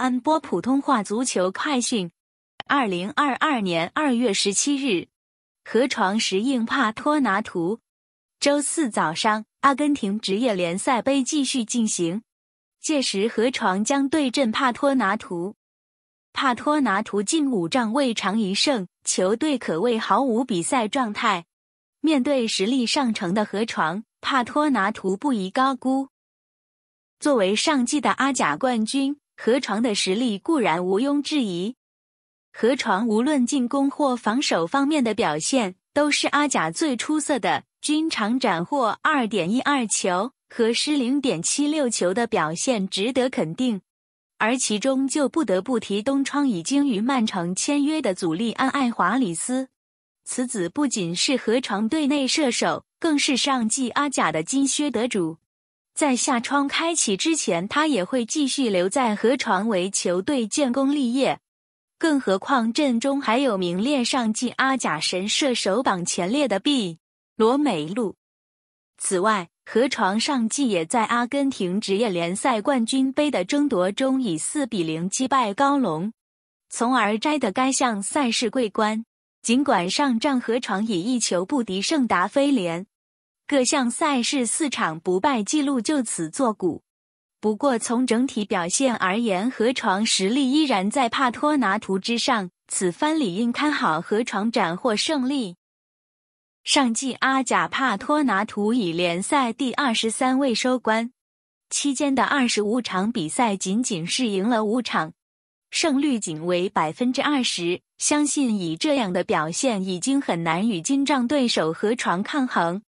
安波普通话足球快讯：二零二二年二月十七日，河床石硬帕托拿图。周四早上，阿根廷职业联赛杯继续进行，届时河床将对阵帕托拿图。帕托拿图近五仗未尝一胜，球队可谓毫无比赛状态。面对实力上乘的河床，帕托拿图不宜高估。作为上季的阿甲冠军。河床的实力固然毋庸置疑，河床无论进攻或防守方面的表现，都是阿贾最出色的，均场斩获二点一二球和失零点七六球的表现值得肯定。而其中就不得不提东窗已经与曼城签约的祖利安·艾华里斯，此子不仅是河床队内射手，更是上季阿贾的金靴得主。在夏窗开启之前，他也会继续留在河床为球队建功立业。更何况阵中还有名列上季阿甲神射手榜前列的 B 罗美路。此外，河床上季也在阿根廷职业联赛冠军杯的争夺中以四比零击败高龙，从而摘得该项赛事桂冠。尽管上仗河床以一球不敌圣达菲联。各项赛事四场不败纪录就此作古，不过从整体表现而言，河床实力依然在帕托拿图之上，此番理应看好河床斩获胜利。上季阿贾帕托拿图以联赛第二十三位收官，期间的二十五场比赛仅仅是赢了五场，胜率仅为百分之二十，相信以这样的表现，已经很难与金仗对手河床抗衡。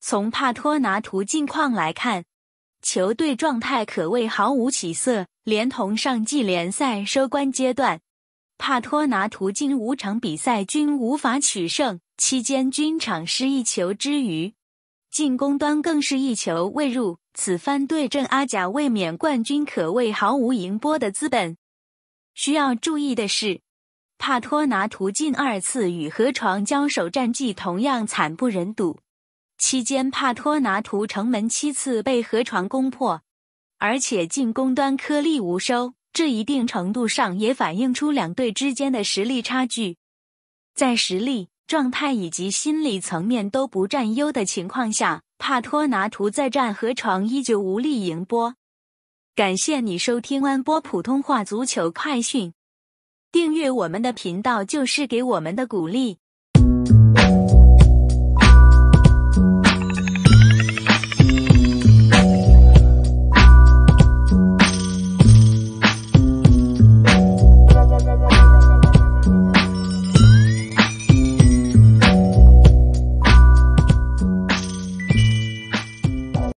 从帕托拿图近况来看，球队状态可谓毫无起色。连同上季联赛收官阶段，帕托拿图近五场比赛均无法取胜，期间均场失一球之余，进攻端更是一球未入。此番对阵阿贾，卫冕冠军可谓毫无赢波的资本。需要注意的是，帕托拿图近二次与河床交手战绩同样惨不忍睹。期间，帕托拿图城门七次被河床攻破，而且进攻端颗粒无收。这一定程度上也反映出两队之间的实力差距。在实力、状态以及心理层面都不占优的情况下，帕托拿图再战河床依旧无力赢波。感谢你收听安波普通话足球快讯，订阅我们的频道就是给我们的鼓励。